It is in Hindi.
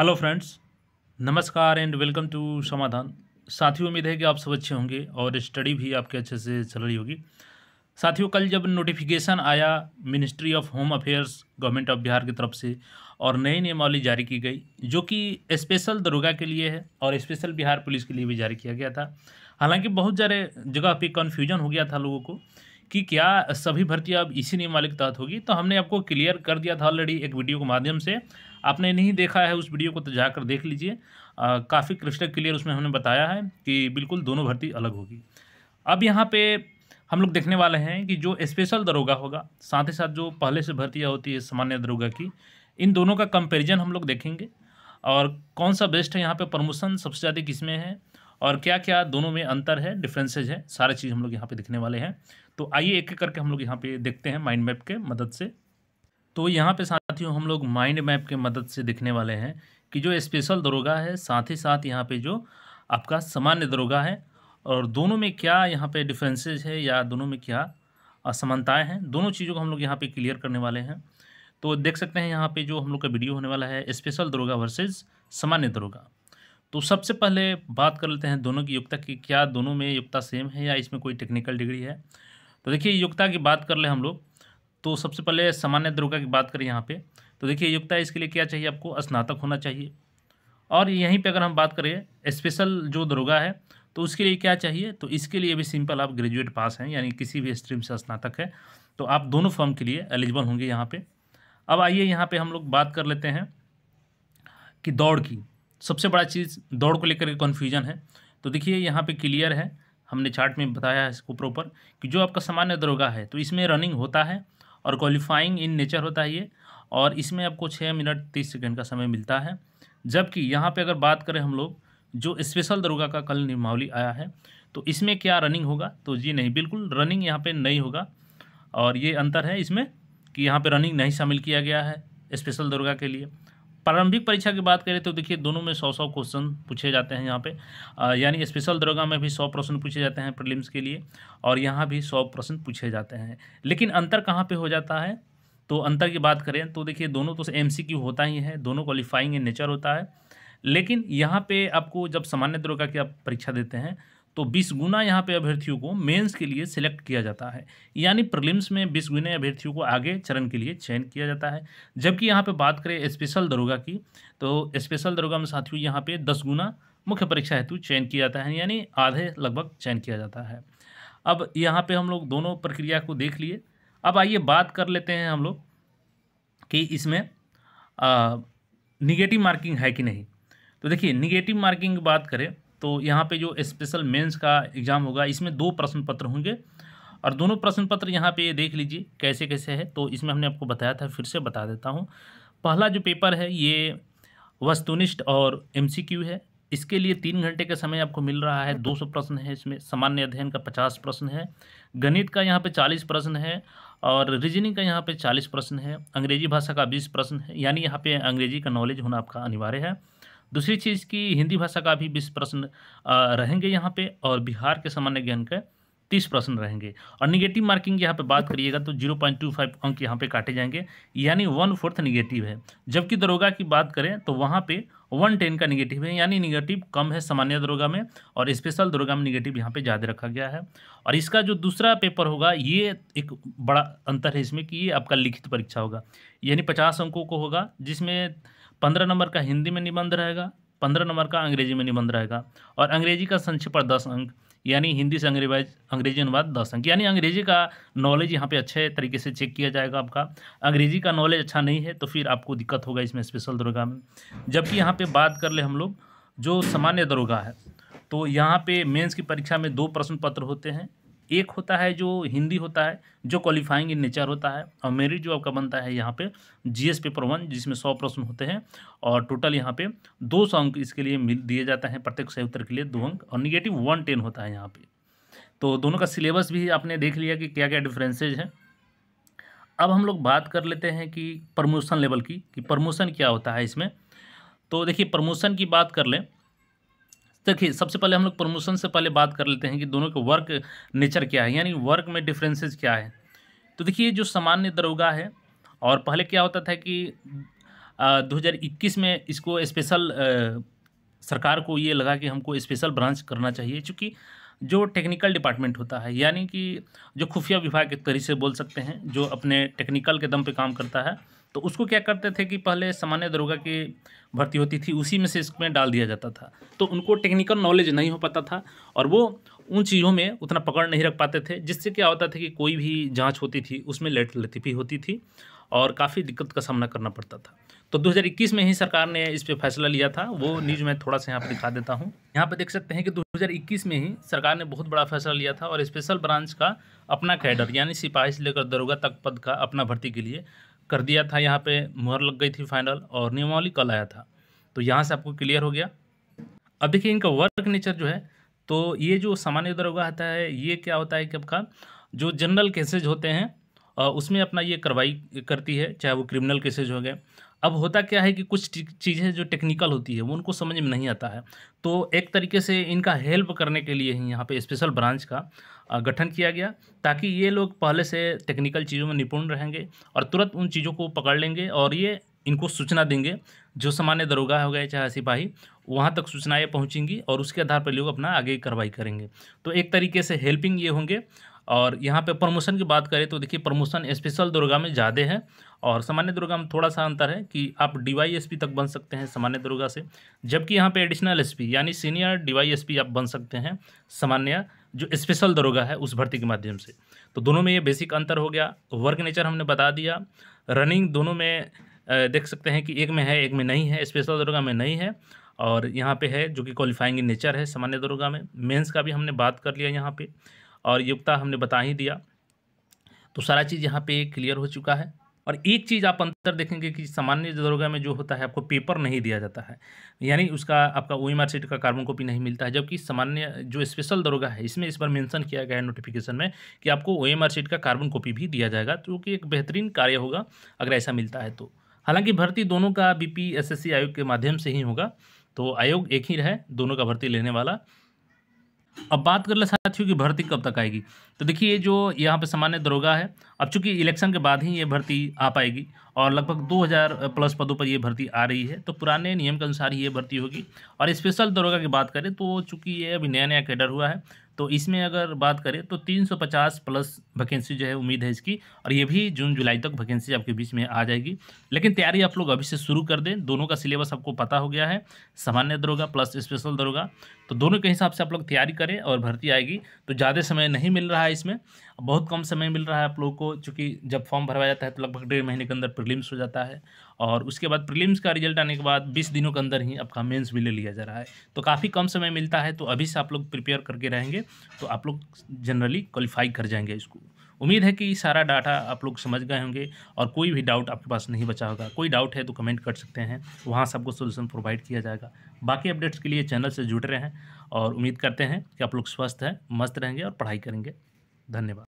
हेलो फ्रेंड्स नमस्कार एंड वेलकम टू समाधान साथियों उम्मीद है कि आप सब अच्छे होंगे और स्टडी भी आपके अच्छे से चल रही होगी साथियों कल जब नोटिफिकेशन आया ministry of home affairs government of Bihar की तरफ से और नई नियमावली जारी की गई जो कि स्पेशल दरोगा के लिए है और स्पेशल बिहार पुलिस के लिए भी जारी किया गया था हालांकि बहुत सारे जगह पे कन्फ्यूजन हो गया था लोगों को कि क्या सभी भर्ती अब इसी नियमावली के तहत होगी तो हमने आपको क्लियर कर दिया था ऑलरेडी एक वीडियो के माध्यम से आपने नहीं देखा है उस वीडियो को तो जाकर देख लीजिए काफ़ी क्रिस्टल क्लियर उसमें हमने बताया है कि बिल्कुल दोनों भर्ती अलग होगी अब यहाँ पे हम लोग देखने वाले हैं कि जो स्पेशल दरोगा होगा साथ ही साथ जो पहले से भर्तियाँ होती है सामान्य दरोगा की इन दोनों का कंपेरिजन हम लोग देखेंगे और कौन सा बेस्ट है यहाँ पर प्रमोशन सबसे ज़्यादा किस में है और क्या क्या दोनों में अंतर है डिफ्रेंसेज है सारे चीज़ हम लोग यहाँ पे देखने वाले हैं तो आइए एक एक करके हम लोग यहाँ पे देखते हैं माइंड मैप के मदद से तो यहाँ पे साथियों हम लोग माइंड मैप के मदद से देखने वाले हैं कि जो स्पेशल दरोगा है साथ ही साथ यहाँ पे जो आपका सामान्य दरोगा है और दोनों में क्या यहाँ पे डिफरेंसेस है या दोनों में क्या असमानताएँ हैं दोनों चीज़ों को हम लोग यहाँ पे क्लियर करने वाले हैं तो देख सकते हैं यहाँ पे जो हम लोग का वीडियो होने वाला है स्पेशल दरोगा वर्सेज सामान्य दरोगा तो सबसे पहले बात कर लेते हैं दोनों की योग्यता की क्या दोनों में योग्यता सेम है या इसमें कोई टेक्निकल डिग्री है तो देखिए योग्यता की बात कर ले हम लोग तो सबसे पहले सामान्य दरोगा की बात करें यहाँ पे तो देखिए योग्यता इसके लिए क्या चाहिए आपको स्नातक होना चाहिए और यहीं पे अगर हम बात करें स्पेशल जो दरोगा है तो उसके लिए क्या चाहिए तो इसके लिए भी सिंपल आप ग्रेजुएट पास हैं यानी किसी भी स्ट्रीम से स्नातक है तो आप दोनों फॉर्म के लिए एलिजिबल होंगे यहाँ पर अब आइए यहाँ पर हम लोग बात कर लेते हैं कि दौड़ की सबसे बड़ा चीज़ दौड़ को लेकर के कन्फ्यूजन है तो देखिए यहाँ पर क्लियर है हमने चार्ट में बताया है इसको प्रॉपर कि जो आपका सामान्य दरोगा है तो इसमें रनिंग होता है और क्वालिफाइंग इन नेचर होता है ये और इसमें आपको छः मिनट तीस सेकेंड का समय मिलता है जबकि यहाँ पर अगर बात करें हम लोग जो स्पेशल दरोगा का कल नियमावली आया है तो इसमें क्या रनिंग होगा तो जी नहीं बिल्कुल रनिंग यहाँ पे नहीं होगा और ये अंतर है इसमें कि यहाँ पे रनिंग नहीं शामिल किया गया है स्पेशल दुर्गा के लिए प्रारंभिक परीक्षा की बात करें तो देखिए दोनों में सौ सौ क्वेश्चन पूछे जाते हैं यहाँ पे यानी स्पेशल दरोगा में भी सौ प्रश्न पूछे जाते हैं प्रीलिम्स के लिए और यहाँ भी सौ प्रश्न पूछे जाते हैं लेकिन अंतर कहाँ पे हो जाता है तो अंतर की बात करें तो देखिए दोनों तो एम होता ही है दोनों क्वालिफाइंग नेचर होता है लेकिन यहाँ पर आपको जब सामान्य दरोगा की आप परीक्षा देते हैं तो बीस गुना यहाँ पे अभ्यर्थियों को मेंस के लिए सिलेक्ट किया जाता है यानी प्रलिम्स में बीस गुना अभ्यर्थियों को आगे चरण के लिए चयन किया जाता है जबकि यहाँ पे बात करें स्पेशल दरोगा की तो स्पेशल दरोगा में साथियों यहाँ पे दस गुना मुख्य परीक्षा हेतु चयन किया जाता है यानी आधे लगभग चयन किया जाता है अब यहाँ पर हम लोग दोनों प्रक्रिया को देख लिए अब आइए बात कर लेते हैं हम लोग कि इसमें निगेटिव मार्किंग है कि नहीं तो देखिए निगेटिव मार्किंग बात करें तो यहाँ पे जो स्पेशल मेंस का एग्ज़ाम होगा इसमें दो प्रश्न पत्र होंगे और दोनों प्रश्न पत्र यहाँ पे ये देख लीजिए कैसे कैसे है तो इसमें हमने आपको बताया था फिर से बता देता हूँ पहला जो पेपर है ये वस्तुनिष्ठ और एम है इसके लिए तीन घंटे का समय आपको मिल रहा है दो सौ प्रश्न है इसमें सामान्य अध्ययन का पचास प्रश्न है गणित का यहाँ पर चालीस प्रश्न है और रीजनिंग का यहाँ पे चालीस प्रश्न है अंग्रेजी भाषा का बीस प्रश्न है यानी यहाँ पे अंग्रेजी का नॉलेज होना आपका अनिवार्य है दूसरी चीज़ की हिंदी भाषा का भी बीस प्रश्न रहेंगे यहाँ पे और बिहार के सामान्य ज्ञान के तीस प्रश्न रहेंगे और निगेटिव मार्किंग यहाँ पे बात करिएगा तो जीरो पॉइंट टू फाइव अंक यहाँ पे काटे जाएंगे यानी वन फोर्थ निगेटिव है जबकि दरोगा की बात करें तो वहाँ पे वन टेन का निगेटिव है यानी निगेटिव कम है सामान्य दरोगा में और स्पेशल दरोगा में निगेटिव यहाँ पे ज़्यादा रखा गया है और इसका जो दूसरा पेपर होगा ये एक बड़ा अंतर है इसमें कि ये आपका लिखित परीक्षा होगा यानी पचास अंकों को होगा जिसमें पंद्रह नंबर का हिंदी में निबंध रहेगा पंद्रह नंबर का अंग्रेजी में निबंध रहेगा और अंग्रेजी का संक्षिप्त दस अंक यानी हिंदी से अंग्रेज अंग्रेजी अनुवाद दस अंक यानी अंग्रेजी का नॉलेज यहाँ पे अच्छे तरीके से चेक किया जाएगा आपका अंग्रेजी का नॉलेज अच्छा नहीं है तो फिर आपको दिक्कत होगा इसमें स्पेशल दरोगा में जबकि यहाँ पे बात कर ले हम लोग जो सामान्य दरोगा है तो यहाँ पे मेंस की परीक्षा में दो प्रश्न पत्र होते हैं एक होता है जो हिंदी होता है जो क्वालिफाइंग इन नेचर होता है और मेरिट जो आपका बनता है यहाँ पे जीएस पेपर वन जिसमें सौ प्रश्न होते हैं और टोटल यहाँ पे दो सौ अंक इसके लिए मिल दिए जाते हैं प्रत्येक सही उत्तर के लिए दो अंक और निगेटिव वन टेन होता है यहाँ पे तो दोनों का सिलेबस भी आपने देख लिया कि क्या क्या डिफ्रेंसेज हैं अब हम लोग बात कर लेते हैं कि प्रमोशन लेवल की कि प्रमोशन क्या होता है इसमें तो देखिए प्रमोशन की बात कर लें देखिए सबसे पहले हम लोग प्रमोशन से पहले बात कर लेते हैं कि दोनों के वर्क नेचर क्या है यानी वर्क में डिफरेंसेस क्या है तो देखिए जो सामान्य दरोगा है और पहले क्या होता था कि 2021 में इसको स्पेशल सरकार को ये लगा कि हमको स्पेशल ब्रांच करना चाहिए चूँकि जो टेक्निकल डिपार्टमेंट होता है यानी कि जो खुफिया विभाग के तरीके से बोल सकते हैं जो अपने टेक्निकल के दम पे काम करता है तो उसको क्या करते थे कि पहले सामान्य दरोगा की भर्ती होती थी उसी में से इसमें डाल दिया जाता था तो उनको टेक्निकल नॉलेज नहीं हो पाता था और वो उन चीज़ों में उतना पकड़ नहीं रख पाते थे जिससे क्या होता था कि कोई भी जाँच होती थी उसमें लेट लतीफ़ी होती थी और काफ़ी दिक्कत का सामना करना पड़ता था तो 2021 में ही सरकार ने इस पर फैसला लिया था वो न्यूज़ में थोड़ा सा यहाँ पर दिखा देता हूँ यहाँ पर देख सकते हैं कि 2021 में ही सरकार ने बहुत बड़ा फैसला लिया था और स्पेशल ब्रांच का अपना कैडर यानी सिपाही से लेकर दरोगा तक पद का अपना भर्ती के लिए कर दिया था यहाँ पे मोहर लग गई थी फाइनल और नियमावली कल आया था तो यहाँ से आपको क्लियर हो गया अब देखिए इनका वर्क नेचर जो है तो ये जो सामान्य दरोगा आता है ये क्या होता है कि आपका जो जनरल केसेज होते हैं उसमें अपना ये कार्रवाई करती है चाहे वो क्रिमिनल केसेज हो गए अब होता क्या है कि कुछ चीज़ें जो टेक्निकल होती है वो उनको समझ में नहीं आता है तो एक तरीके से इनका हेल्प करने के लिए ही यहाँ पे स्पेशल ब्रांच का गठन किया गया ताकि ये लोग पहले से टेक्निकल चीज़ों में निपुण रहेंगे और तुरंत उन चीज़ों को पकड़ लेंगे और ये इनको सूचना देंगे जो सामान्य दरोगा हो गए चाहे सिपाही वहाँ तक सूचनाएँ पहुँचेंगी और उसके आधार पर लोग अपना आगे कार्रवाई करेंगे तो एक तरीके से हेल्पिंग ये होंगे और यहाँ पे प्रमोशन की बात करें तो देखिए प्रमोशन स्पेशल दुर्गा में ज़्यादा है और सामान्य दुर्गा में थोड़ा सा अंतर है कि आप डीवाईएसपी तक बन सकते हैं सामान्य दुर्गा से जबकि यहाँ पे एडिशनल एसपी यानी सीनियर डीवाईएसपी आप बन सकते हैं सामान्य जो स्पेशल दरोगा है उस भर्ती के माध्यम से तो दोनों में ये बेसिक अंतर हो गया वर्क नेचर हमने बता दिया रनिंग दोनों में देख सकते हैं कि एक में है एक में नहीं है स्पेशल दरोगा में नहीं है और यहाँ पे है जो कि क्वालिफाइंग नेचर है सामान्य दरोगा में मेंस का भी हमने बात कर लिया यहाँ पे और युक्ता हमने बता ही दिया तो सारा चीज़ यहाँ पे क्लियर हो चुका है और एक चीज़ आप अंतर देखेंगे कि सामान्य दरोगा में जो होता है आपको पेपर नहीं दिया जाता है यानी उसका आपका ओ एम का कार्बन कॉपी नहीं मिलता है जबकि सामान्य जो स्पेशल दरोगा है इसमें इस बार मेंशन किया गया है नोटिफिकेशन में कि आपको ओ एम का कार्बन कॉपी भी दिया जाएगा जो कि एक बेहतरीन कार्य होगा अगर ऐसा मिलता है तो हालांकि भर्ती दोनों का बी पी आयोग के माध्यम से ही होगा तो आयोग एक ही रहे दोनों का भर्ती लेने वाला अब बात कर ले साथियों की भर्ती कब तक आएगी तो देखिए ये जो यहाँ पे सामान्य दरोगा है अब चूंकि इलेक्शन के बाद ही ये भर्ती आ पाएगी और लगभग 2000 प्लस पदों पर ये भर्ती आ रही है तो पुराने नियम के अनुसार ही ये भर्ती होगी और स्पेशल दरोगा की बात करें तो चूंकि ये अभी नया नया कैडर हुआ है तो इसमें अगर बात करें तो 350 प्लस वैकेंसी जो है उम्मीद है इसकी और ये भी जून जुलाई तक वैकेंसी आपके बीच में आ जाएगी लेकिन तैयारी आप लोग अभी से शुरू कर दें दोनों का सिलेबस आपको पता हो गया है सामान्य दरोगा प्लस स्पेशल दरोगा तो दोनों के हिसाब से आप लोग तैयारी करें और भर्ती आएगी तो ज़्यादा समय नहीं मिल रहा है इसमें बहुत कम समय मिल रहा है आप लोगों को चूँकि जब फॉर्म भरवाया जाता है तो लगभग डेढ़ महीने के अंदर प्रिलिम्स हो जाता है और उसके बाद प्रीलिम्स का रिजल्ट आने के बाद बीस दिनों के अंदर ही आपका मेंस भी ले लिया जा रहा है तो काफ़ी कम समय मिलता है तो अभी से आप लोग प्रिपेयर करके रहेंगे तो आप लोग जनरली क्वालिफाई कर जाएंगे इसको उम्मीद है कि सारा डाटा आप लोग समझ गए होंगे और कोई भी डाउट आपके पास नहीं बचा होगा कोई डाउट है तो कमेंट कर सकते हैं वहाँ से आपको सोल्यूशन प्रोवाइड किया जाएगा बाकी अपडेट्स के लिए चैनल से जुड़ रहे हैं और उम्मीद करते हैं कि आप लोग स्वस्थ हैं मस्त रहेंगे और पढ़ाई करेंगे धन्यवाद